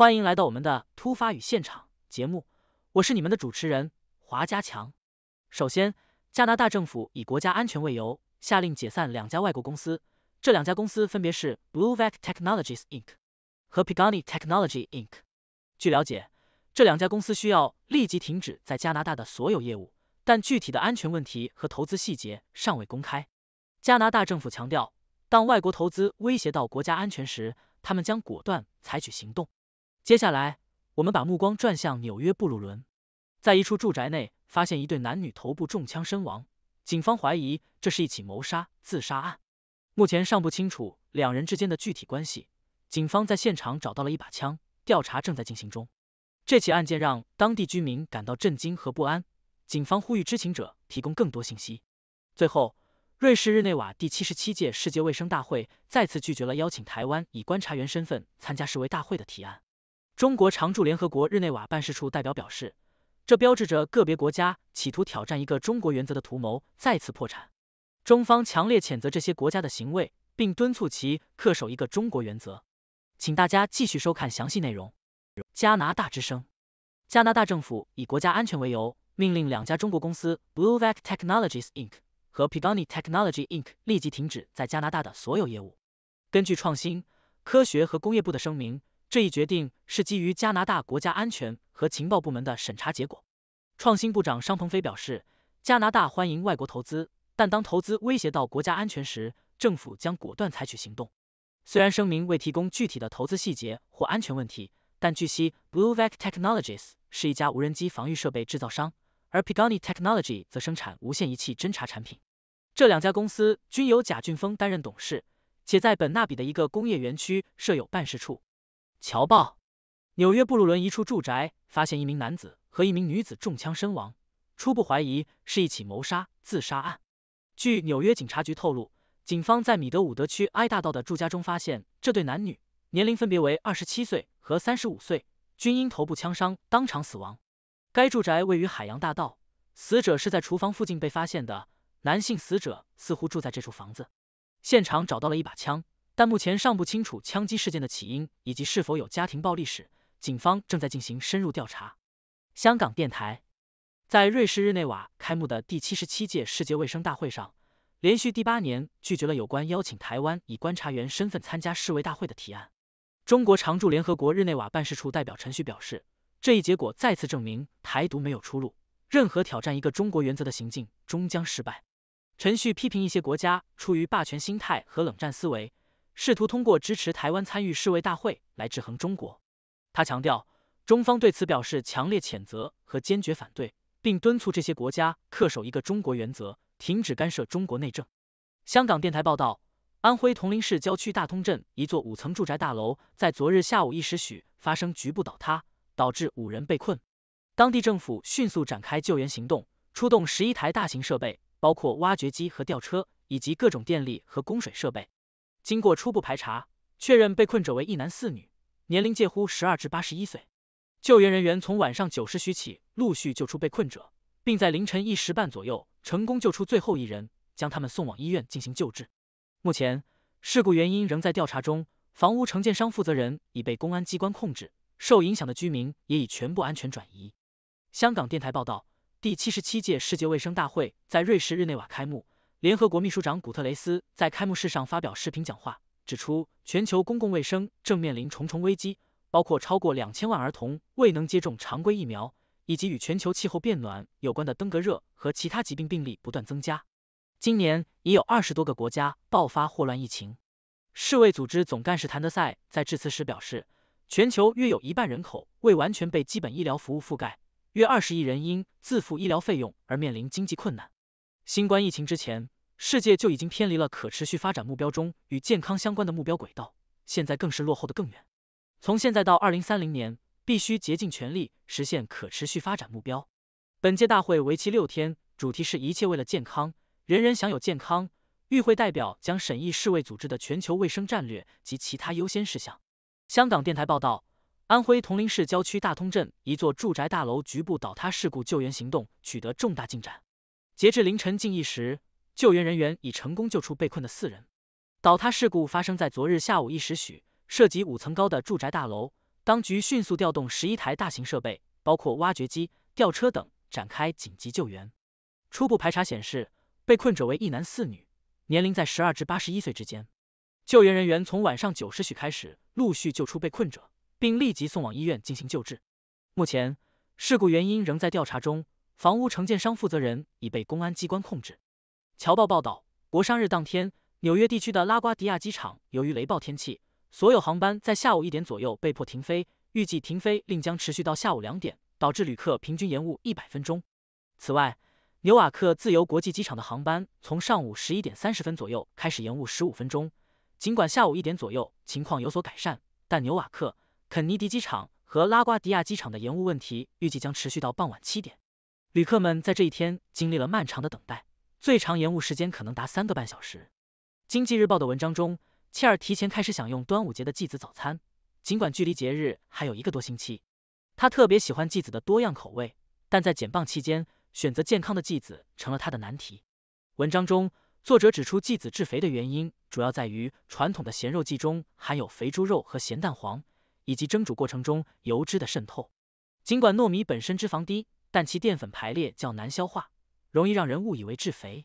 欢迎来到我们的突发与现场节目，我是你们的主持人华家强。首先，加拿大政府以国家安全为由，下令解散两家外国公司，这两家公司分别是 Bluevac Technologies Inc. 和 p i g a n i Technology Inc.。据了解，这两家公司需要立即停止在加拿大的所有业务，但具体的安全问题和投资细节尚未公开。加拿大政府强调，当外国投资威胁到国家安全时，他们将果断采取行动。接下来，我们把目光转向纽约布鲁伦，在一处住宅内发现一对男女头部中枪身亡，警方怀疑这是一起谋杀自杀案，目前尚不清楚两人之间的具体关系。警方在现场找到了一把枪，调查正在进行中。这起案件让当地居民感到震惊和不安，警方呼吁知情者提供更多信息。最后，瑞士日内瓦第七十七届世界卫生大会再次拒绝了邀请台湾以观察员身份参加世卫大会的提案。中国常驻联合国日内瓦办事处代表表示，这标志着个别国家企图挑战一个中国原则的图谋再次破产。中方强烈谴责这些国家的行为，并敦促其恪守一个中国原则。请大家继续收看详细内容。加拿大之声，加拿大政府以国家安全为由，命令两家中国公司 Bluevac Technologies Inc. 和 Pignoni Technology Inc. 立即停止在加拿大的所有业务。根据创新、科学和工业部的声明。这一决定是基于加拿大国家安全和情报部门的审查结果。创新部长商鹏飞表示，加拿大欢迎外国投资，但当投资威胁到国家安全时，政府将果断采取行动。虽然声明未提供具体的投资细节或安全问题，但据悉，Bluevac Technologies 是一家无人机防御设备制造商，而 p i g a n i Technology 则生产无线仪器侦察产品。这两家公司均由贾俊峰担任董事，且在本纳比的一个工业园区设有办事处。《侨报》：纽约布鲁伦一处住宅发现一名男子和一名女子中枪身亡，初步怀疑是一起谋杀自杀案。据纽约警察局透露，警方在米德伍德区埃大道的住家中发现这对男女，年龄分别为二十七岁和三十五岁，均因头部枪伤当场死亡。该住宅位于海洋大道，死者是在厨房附近被发现的。男性死者似乎住在这处房子，现场找到了一把枪。但目前尚不清楚枪击事件的起因以及是否有家庭暴力史，警方正在进行深入调查。香港电台在瑞士日内瓦开幕的第七十七届世界卫生大会上，连续第八年拒绝了有关邀请台湾以观察员身份参加世卫大会的提案。中国常驻联合国日内瓦办事处代表陈旭表示，这一结果再次证明台独没有出路，任何挑战一个中国原则的行径终将失败。陈旭批评一些国家出于霸权心态和冷战思维。试图通过支持台湾参与世卫大会来制衡中国。他强调，中方对此表示强烈谴责和坚决反对，并敦促这些国家恪守一个中国原则，停止干涉中国内政。香港电台报道，安徽铜陵市郊区大通镇一座五层住宅大楼在昨日下午一时许发生局部倒塌，导致五人被困。当地政府迅速展开救援行动，出动十一台大型设备，包括挖掘机和吊车，以及各种电力和供水设备。经过初步排查，确认被困者为一男四女，年龄介乎十二至八十一岁。救援人员从晚上九时许起陆续救出被困者，并在凌晨一时半左右成功救出最后一人，将他们送往医院进行救治。目前，事故原因仍在调查中，房屋承建商负责人已被公安机关控制，受影响的居民也已全部安全转移。香港电台报道，第七十七届世界卫生大会在瑞士日内瓦开幕。联合国秘书长古特雷斯在开幕式上发表视频讲话，指出全球公共卫生正面临重重危机，包括超过两千万儿童未能接种常规疫苗，以及与全球气候变暖有关的登革热和其他疾病病例不断增加。今年已有二十多个国家爆发霍乱疫情。世卫组织总干事谭德赛在致辞时表示，全球约有一半人口未完全被基本医疗服务覆盖，约二十亿人因自付医疗费用而面临经济困难。新冠疫情之前，世界就已经偏离了可持续发展目标中与健康相关的目标轨道，现在更是落后的更远。从现在到二零三零年，必须竭尽全力实现可持续发展目标。本届大会为期六天，主题是一切为了健康，人人享有健康。与会代表将审议世卫组织的全球卫生战略及其他优先事项。香港电台报道，安徽铜陵市郊区大通镇一座住宅大楼局部倒塌事故救援行动取得重大进展。截至凌晨近一时，救援人员已成功救出被困的四人。倒塌事故发生在昨日下午一时许，涉及五层高的住宅大楼。当局迅速调动十一台大型设备，包括挖掘机、吊车等，展开紧急救援。初步排查显示，被困者为一男四女，年龄在十二至八十一岁之间。救援人员从晚上九时许开始，陆续救出被困者，并立即送往医院进行救治。目前，事故原因仍在调查中。房屋承建商负责人已被公安机关控制。侨报报道，国商日当天，纽约地区的拉瓜迪亚机场由于雷暴天气，所有航班在下午一点左右被迫停飞，预计停飞令将持续到下午两点，导致旅客平均延误一百分钟。此外，纽瓦克自由国际机场的航班从上午十一点三十分左右开始延误十五分钟，尽管下午一点左右情况有所改善，但纽瓦克、肯尼迪机场和拉瓜迪亚机场的延误问题预计将持续到傍晚七点。旅客们在这一天经历了漫长的等待，最长延误时间可能达三个半小时。经济日报的文章中，切尔提前开始享用端午节的祭子早餐，尽管距离节日还有一个多星期。他特别喜欢祭子的多样口味，但在减磅期间，选择健康的祭子成了他的难题。文章中，作者指出祭子致肥的原因主要在于传统的咸肉剂中含有肥猪肉和咸蛋黄，以及蒸煮过程中油脂的渗透。尽管糯米本身脂肪低。但其淀粉排列较难消化，容易让人误以为致肥。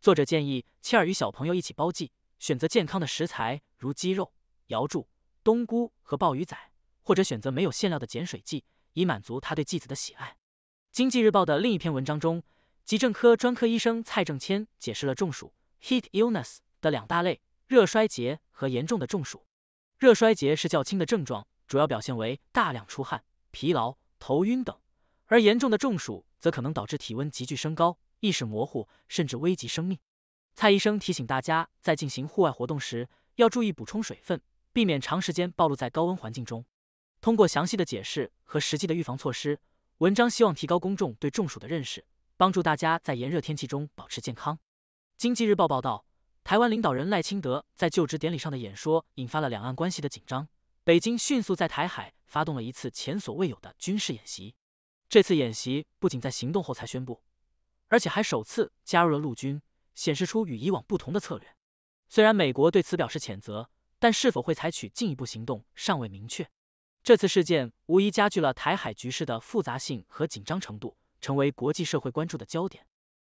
作者建议，切尔与小朋友一起包剂，选择健康的食材如鸡肉、瑶柱、冬菇和鲍鱼仔，或者选择没有馅料的碱水剂，以满足他对剂子的喜爱。经济日报的另一篇文章中，急症科专科医生蔡正谦解释了中暑 （heat illness） 的两大类：热衰竭和严重的中暑。热衰竭是较轻的症状，主要表现为大量出汗、疲劳、头晕等。而严重的中暑则可能导致体温急剧升高、意识模糊，甚至危及生命。蔡医生提醒大家，在进行户外活动时，要注意补充水分，避免长时间暴露在高温环境中。通过详细的解释和实际的预防措施，文章希望提高公众对中暑的认识，帮助大家在炎热天气中保持健康。经济日报报道，台湾领导人赖清德在就职典礼上的演说引发了两岸关系的紧张，北京迅速在台海发动了一次前所未有的军事演习。这次演习不仅在行动后才宣布，而且还首次加入了陆军，显示出与以往不同的策略。虽然美国对此表示谴责，但是否会采取进一步行动尚未明确。这次事件无疑加剧了台海局势的复杂性和紧张程度，成为国际社会关注的焦点。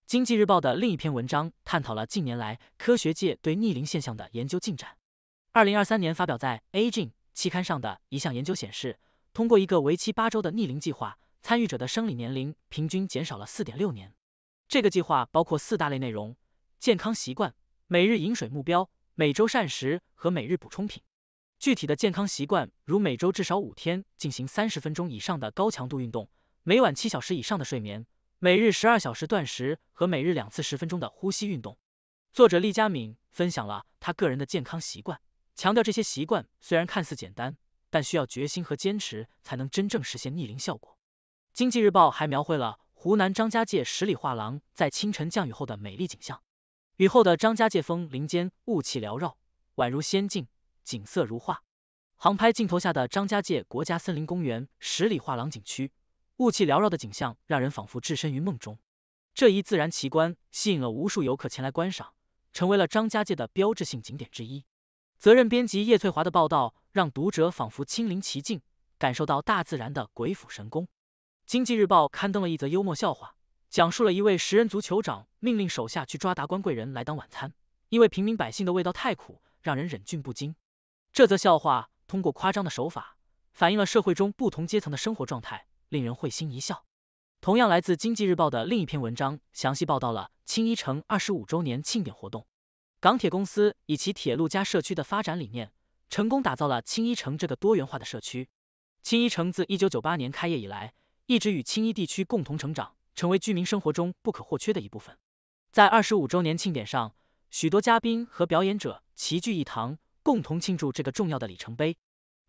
经济日报的另一篇文章探讨了近年来科学界对逆鳞现象的研究进展。二零二三年发表在 Aging 期刊上的一项研究显示，通过一个为期八周的逆鳞计划。参与者的生理年龄平均减少了四点六年。这个计划包括四大类内容：健康习惯、每日饮水目标、每周膳食和每日补充品。具体的健康习惯如每周至少五天进行三十分钟以上的高强度运动，每晚七小时以上的睡眠，每日十二小时断食和每日两次十分钟的呼吸运动。作者厉佳敏分享了他个人的健康习惯，强调这些习惯虽然看似简单，但需要决心和坚持才能真正实现逆龄效果。经济日报还描绘了湖南张家界十里画廊在清晨降雨后的美丽景象。雨后的张家界峰林间雾气缭绕，宛如仙境，景色如画。航拍镜头下的张家界国家森林公园十里画廊景区，雾气缭绕的景象让人仿佛置身于梦中。这一自然奇观吸引了无数游客前来观赏，成为了张家界的标志性景点之一。责任编辑叶翠华的报道让读者仿佛亲临其境，感受到大自然的鬼斧神工。经济日报刊登了一则幽默笑话，讲述了一位食人族酋长命令手下去抓达官贵人来当晚餐，因为平民百姓的味道太苦，让人忍俊不禁。这则笑话通过夸张的手法，反映了社会中不同阶层的生活状态，令人会心一笑。同样来自经济日报的另一篇文章，详细报道了青衣城二十五周年庆典活动。港铁公司以其铁路加社区的发展理念，成功打造了青衣城这个多元化的社区。青衣城自一九九八年开业以来，一直与青衣地区共同成长，成为居民生活中不可或缺的一部分。在二十五周年庆典上，许多嘉宾和表演者齐聚一堂，共同庆祝这个重要的里程碑。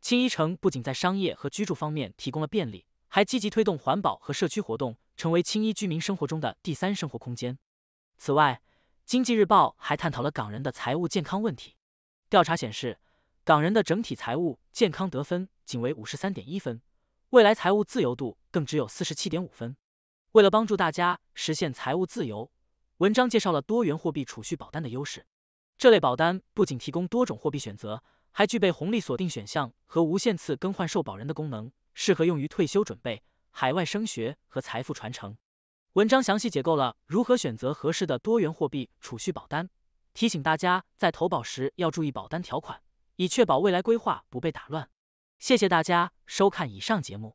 青衣城不仅在商业和居住方面提供了便利，还积极推动环保和社区活动，成为青衣居民生活中的第三生活空间。此外，经济日报还探讨了港人的财务健康问题。调查显示，港人的整体财务健康得分仅为五十三点一分，未来财务自由度。更只有四十七点五分。为了帮助大家实现财务自由，文章介绍了多元货币储蓄保单的优势。这类保单不仅提供多种货币选择，还具备红利锁定选项和无限次更换受保人的功能，适合用于退休准备、海外升学和财富传承。文章详细解构了如何选择合适的多元货币储蓄保单，提醒大家在投保时要注意保单条款，以确保未来规划不被打乱。谢谢大家收看以上节目。